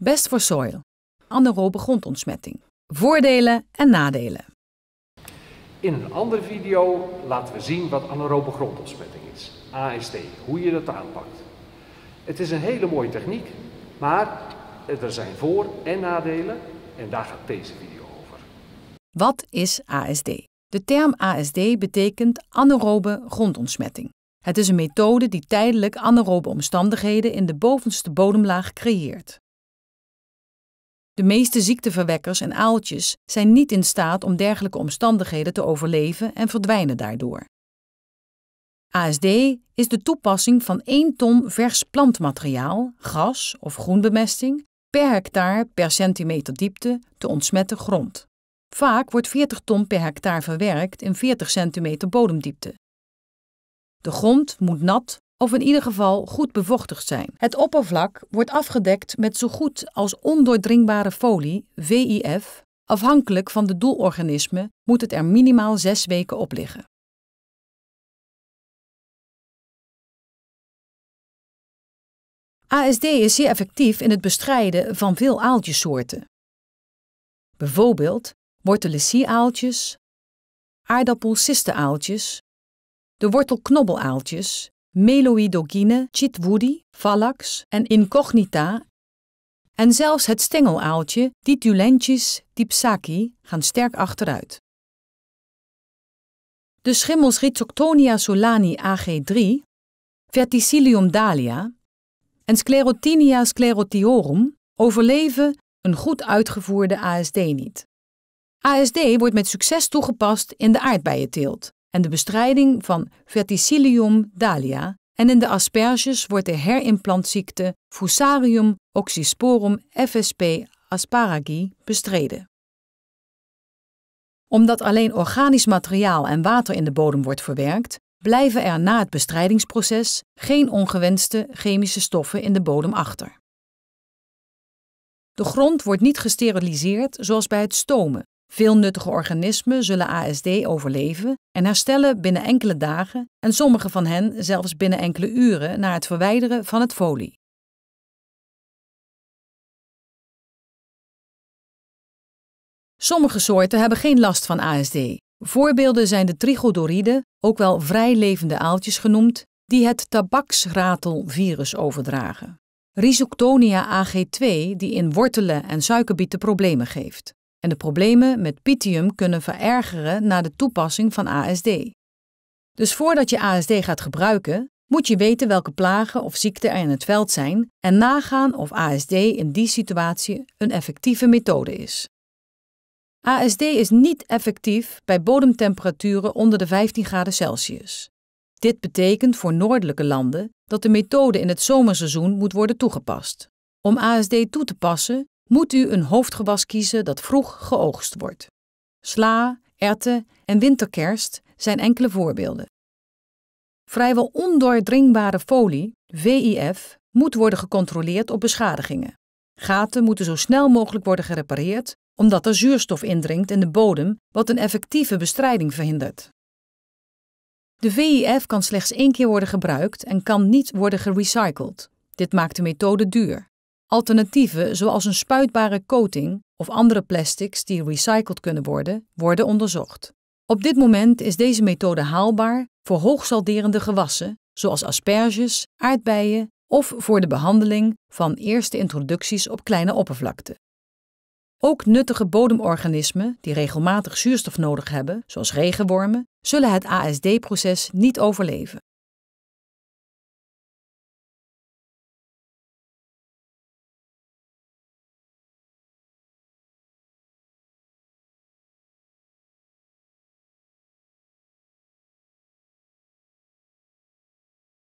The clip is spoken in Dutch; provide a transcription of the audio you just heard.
Best voor soil. Anaerobe grondontsmetting. Voordelen en nadelen. In een andere video laten we zien wat anaerobe grondontsmetting is. ASD hoe je dat aanpakt. Het is een hele mooie techniek, maar er zijn voor- en nadelen en daar gaat deze video over. Wat is ASD? De term ASD betekent anaerobe grondontsmetting. Het is een methode die tijdelijk anaerobe omstandigheden in de bovenste bodemlaag creëert. De meeste ziekteverwekkers en aaltjes zijn niet in staat om dergelijke omstandigheden te overleven en verdwijnen daardoor. ASD is de toepassing van 1 ton vers plantmateriaal, gas of groenbemesting, per hectare per centimeter diepte te ontsmetten grond. Vaak wordt 40 ton per hectare verwerkt in 40 centimeter bodemdiepte. De grond moet nat, of in ieder geval goed bevochtigd zijn. Het oppervlak wordt afgedekt met zo goed als ondoordringbare folie, VIF. Afhankelijk van de doelorganismen moet het er minimaal zes weken op liggen. ASD is zeer effectief in het bestrijden van veel aaltjessoorten. Bijvoorbeeld wortelessieraaltjes, aardappelcisteaaltjes, de wortelknobbelaaltjes Meloidogine, Chitwoody, Valax en Incognita en zelfs het stengelaaltje Ditulentis dipsaki gaan sterk achteruit. De schimmels Rhizoctonia solani AG3, Verticillium dahlia en Sclerotinia sclerotiorum overleven een goed uitgevoerde ASD niet. ASD wordt met succes toegepast in de aardbeienteelt en de bestrijding van verticillium dahlia en in de asperges wordt de herimplantziekte Fusarium oxysporum FSP asparagi bestreden. Omdat alleen organisch materiaal en water in de bodem wordt verwerkt, blijven er na het bestrijdingsproces geen ongewenste chemische stoffen in de bodem achter. De grond wordt niet gesteriliseerd zoals bij het stomen, veel nuttige organismen zullen ASD overleven en herstellen binnen enkele dagen en sommige van hen zelfs binnen enkele uren na het verwijderen van het folie. Sommige soorten hebben geen last van ASD. Voorbeelden zijn de trichodoriden, ook wel vrijlevende aaltjes genoemd, die het tabaksratelvirus overdragen. Rhizoctonia AG2 die in wortelen en suikerbieten problemen geeft en de problemen met pythium kunnen verergeren na de toepassing van ASD. Dus voordat je ASD gaat gebruiken, moet je weten welke plagen of ziekten er in het veld zijn en nagaan of ASD in die situatie een effectieve methode is. ASD is niet effectief bij bodemtemperaturen onder de 15 graden Celsius. Dit betekent voor noordelijke landen dat de methode in het zomerseizoen moet worden toegepast. Om ASD toe te passen moet u een hoofdgewas kiezen dat vroeg geoogst wordt. Sla, erwten en winterkerst zijn enkele voorbeelden. Vrijwel ondoordringbare folie, VIF, moet worden gecontroleerd op beschadigingen. Gaten moeten zo snel mogelijk worden gerepareerd, omdat er zuurstof indringt in de bodem, wat een effectieve bestrijding verhindert. De VIF kan slechts één keer worden gebruikt en kan niet worden gerecycled. Dit maakt de methode duur. Alternatieven zoals een spuitbare coating of andere plastics die recycled kunnen worden, worden onderzocht. Op dit moment is deze methode haalbaar voor hoogsalderende gewassen zoals asperges, aardbeien of voor de behandeling van eerste introducties op kleine oppervlakten. Ook nuttige bodemorganismen die regelmatig zuurstof nodig hebben, zoals regenwormen, zullen het ASD-proces niet overleven.